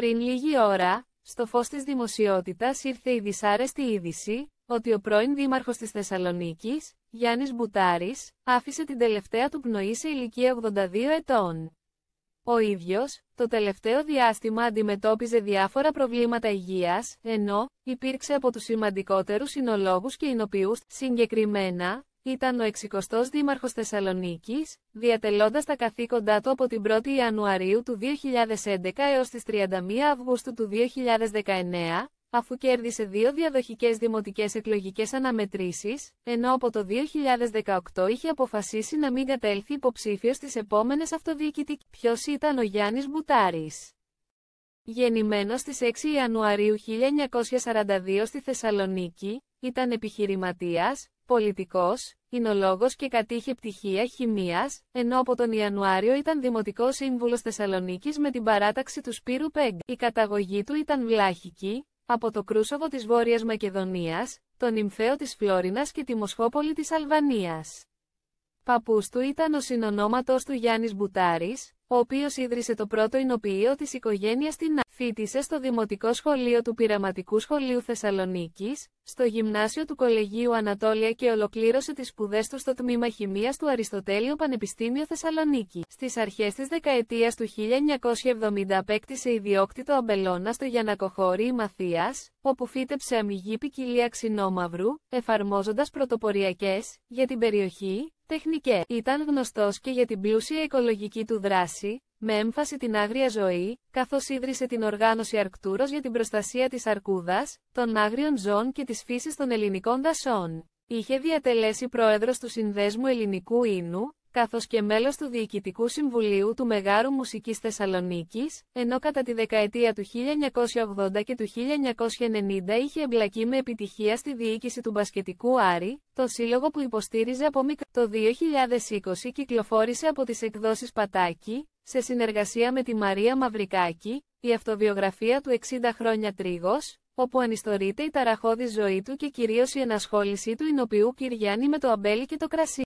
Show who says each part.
Speaker 1: Πριν λίγη ώρα, στο φως της δημοσιότητας ήρθε η δυσάρεστη είδηση, ότι ο πρώην δήμαρχος της Θεσσαλονίκης, Γιάννης Μπουτάρης, άφησε την τελευταία του πνοή σε ηλικία 82 ετών. Ο ίδιος, το τελευταίο διάστημα αντιμετώπιζε διάφορα προβλήματα υγείας, ενώ, υπήρξε από τους σημαντικότερους συνολόγους και εινοποιούς, συγκεκριμένα, ήταν ο 60ος Δήμαρχος Θεσσαλονίκης, διατελώντας τα καθήκοντά του από την 1η Ιανουαρίου του 2011 έως τις 31 Αυγούστου του 2019, αφού κέρδισε δύο διαδοχικές δημοτικές εκλογικές αναμετρήσεις, ενώ από το 2018 είχε αποφασίσει να μην κατέλθει υποψήφιος στις επόμενες αυτοδιοικητικές. Ποιος ήταν ο Γιάννης Μπουτάρης. Γεννημένος στις 6 Ιανουαρίου 1942 στη Θεσσαλονίκη, ήταν επιχειρηματίας, πολιτικός, εινολόγος και κατήχε πτυχία χημίας, ενώ από τον Ιανουάριο ήταν δημοτικός σύμβουλος Θεσσαλονίκης με την παράταξη του Σπύρου Πέγκ. Η καταγωγή του ήταν βλάχικη, από το Κρούσοβο της Βόρειας Μακεδονίας, τον Ιμφαίο της Φλόρινας και τη Μοσχόπολη της Αλβανίας. Παππούς του ήταν ο συνονόματος του Γιάννης Μπουτάρης, ο οποίος ίδρυσε το πρώτο εινοποιείο της οικογένειας στην Φίτησε στο Δημοτικό Σχολείο του Πειραματικού Σχολείου Θεσσαλονίκης, στο Γυμνάσιο του Κολεγίου Ανατόλια και ολοκλήρωσε τις σπουδές του στο Τμήμα Χημίας του Αριστοτέλειο Πανεπιστήμιο Θεσσαλονίκη. Στις αρχές της δεκαετίας του 1970 απέκτησε ιδιόκτητο αμπελώνα στο Γιανακοχώρι Μαθίας, όπου φύτεψε αμυγή ποικιλία ξινόμαυρου, εφαρμόζοντας πρωτοποριακές, για την περιοχή, τεχνικές. Ήταν γνωστός και για την πλούσια οικολογική του δράση, με έμφαση την άγρια ζωή, καθώς ίδρυσε την οργάνωση Αρκτούρος για την προστασία της Αρκούδας, των άγριων ζώων και της φύσης των ελληνικών δασών. Είχε διατελέσει πρόεδρος του Συνδέσμου Ελληνικού Ίνου, καθώς και μέλος του Διοικητικού Συμβουλίου του Μεγάρου Μουσικής Θεσσαλονίκης, ενώ κατά τη δεκαετία του 1980 και του 1990 είχε εμπλακεί με επιτυχία στη διοίκηση του Μπασκετικού Άρη, το σύλλογο που υποστήριζε από μικρό. Το 2020 κυκλοφόρησε από τις εκδόσεις Πατάκη, σε συνεργασία με τη Μαρία Μαυρικάκη, η αυτοβιογραφία του 60 χρόνια τρίγος, όπου ανιστορείται η ταραχώδη ζωή του και κυρίως η ενασχόλησή του ηνοποιού Κυριάννη με το αμπέλι και το κρασί.